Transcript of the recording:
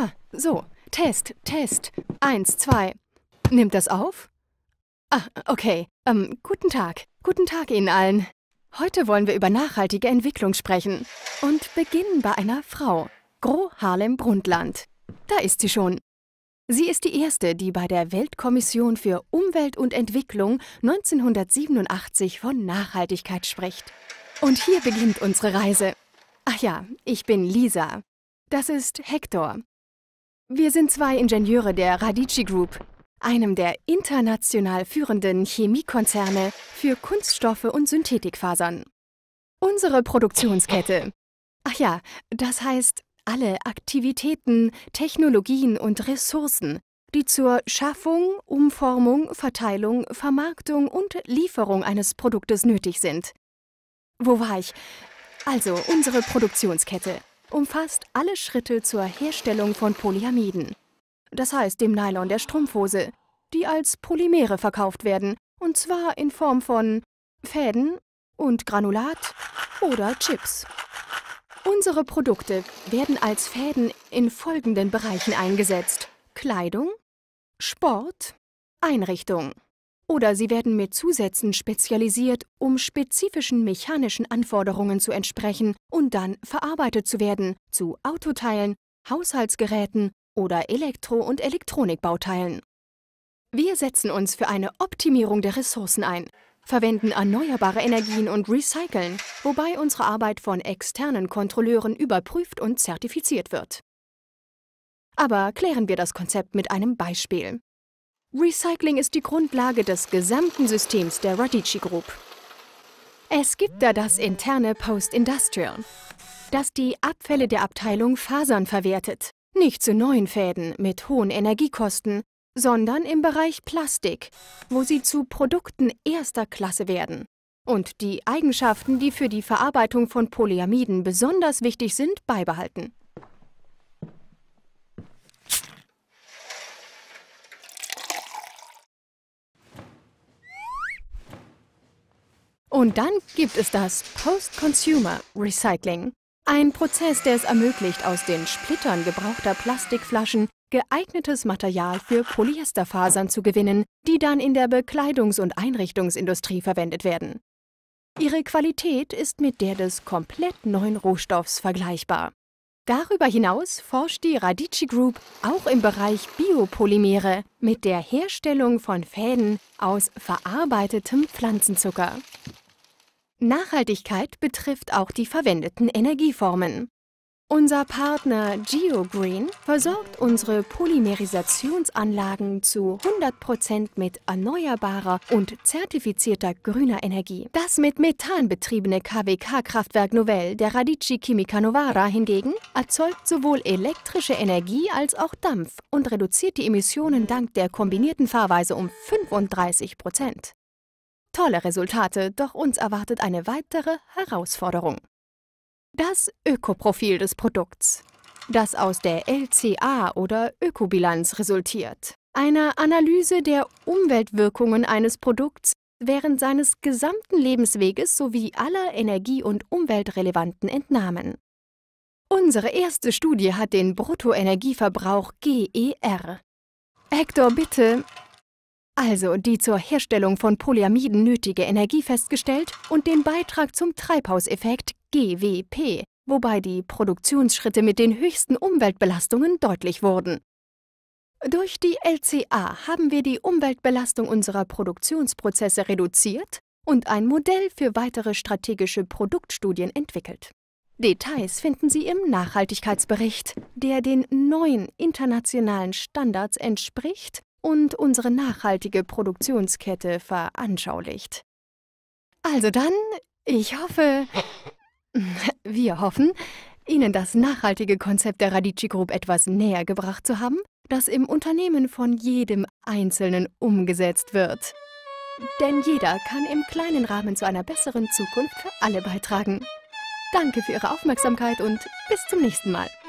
Ja, so. Test, Test. Eins, zwei. Nimmt das auf? Ah, okay. Ähm, guten Tag. Guten Tag Ihnen allen. Heute wollen wir über nachhaltige Entwicklung sprechen und beginnen bei einer Frau, Gro Harlem Brundtland. Da ist sie schon. Sie ist die erste, die bei der Weltkommission für Umwelt und Entwicklung 1987 von Nachhaltigkeit spricht. Und hier beginnt unsere Reise. Ach ja, ich bin Lisa. Das ist Hector, wir sind zwei Ingenieure der Radici Group, einem der international führenden Chemiekonzerne für Kunststoffe und Synthetikfasern. Unsere Produktionskette. Ach ja, das heißt, alle Aktivitäten, Technologien und Ressourcen, die zur Schaffung, Umformung, Verteilung, Vermarktung und Lieferung eines Produktes nötig sind. Wo war ich? Also unsere Produktionskette umfasst alle Schritte zur Herstellung von Polyamiden. Das heißt dem Nylon der Strumpfhose, die als Polymere verkauft werden, und zwar in Form von Fäden und Granulat oder Chips. Unsere Produkte werden als Fäden in folgenden Bereichen eingesetzt. Kleidung, Sport, Einrichtung. Oder sie werden mit Zusätzen spezialisiert, um spezifischen mechanischen Anforderungen zu entsprechen und dann verarbeitet zu werden zu Autoteilen, Haushaltsgeräten oder Elektro- und Elektronikbauteilen. Wir setzen uns für eine Optimierung der Ressourcen ein, verwenden erneuerbare Energien und recyceln, wobei unsere Arbeit von externen Kontrolleuren überprüft und zertifiziert wird. Aber klären wir das Konzept mit einem Beispiel. Recycling ist die Grundlage des gesamten Systems der Radici Group. Es gibt da das interne Post-Industrial, das die Abfälle der Abteilung Fasern verwertet. Nicht zu neuen Fäden mit hohen Energiekosten, sondern im Bereich Plastik, wo sie zu Produkten erster Klasse werden. Und die Eigenschaften, die für die Verarbeitung von Polyamiden besonders wichtig sind, beibehalten. Und dann gibt es das Post-Consumer Recycling. Ein Prozess, der es ermöglicht, aus den Splittern gebrauchter Plastikflaschen geeignetes Material für Polyesterfasern zu gewinnen, die dann in der Bekleidungs- und Einrichtungsindustrie verwendet werden. Ihre Qualität ist mit der des komplett neuen Rohstoffs vergleichbar. Darüber hinaus forscht die Radici Group auch im Bereich Biopolymere mit der Herstellung von Fäden aus verarbeitetem Pflanzenzucker. Nachhaltigkeit betrifft auch die verwendeten Energieformen. Unser Partner GeoGreen versorgt unsere Polymerisationsanlagen zu 100% mit erneuerbarer und zertifizierter grüner Energie. Das mit Methan betriebene KWK-Kraftwerk Novell der Radici Chimica Novara hingegen erzeugt sowohl elektrische Energie als auch Dampf und reduziert die Emissionen dank der kombinierten Fahrweise um 35%. Tolle Resultate, doch uns erwartet eine weitere Herausforderung. Das Ökoprofil des Produkts, das aus der LCA oder Ökobilanz resultiert, einer Analyse der Umweltwirkungen eines Produkts während seines gesamten Lebensweges sowie aller energie- und umweltrelevanten Entnahmen. Unsere erste Studie hat den Bruttoenergieverbrauch GER. Hector, bitte, also die zur Herstellung von Polyamiden nötige Energie festgestellt und den Beitrag zum Treibhauseffekt GWP, wobei die Produktionsschritte mit den höchsten Umweltbelastungen deutlich wurden. Durch die LCA haben wir die Umweltbelastung unserer Produktionsprozesse reduziert und ein Modell für weitere strategische Produktstudien entwickelt. Details finden Sie im Nachhaltigkeitsbericht, der den neuen internationalen Standards entspricht und unsere nachhaltige Produktionskette veranschaulicht. Also dann, ich hoffe, wir hoffen, Ihnen das nachhaltige Konzept der Radici Group etwas näher gebracht zu haben, das im Unternehmen von jedem Einzelnen umgesetzt wird. Denn jeder kann im kleinen Rahmen zu einer besseren Zukunft für alle beitragen. Danke für Ihre Aufmerksamkeit und bis zum nächsten Mal.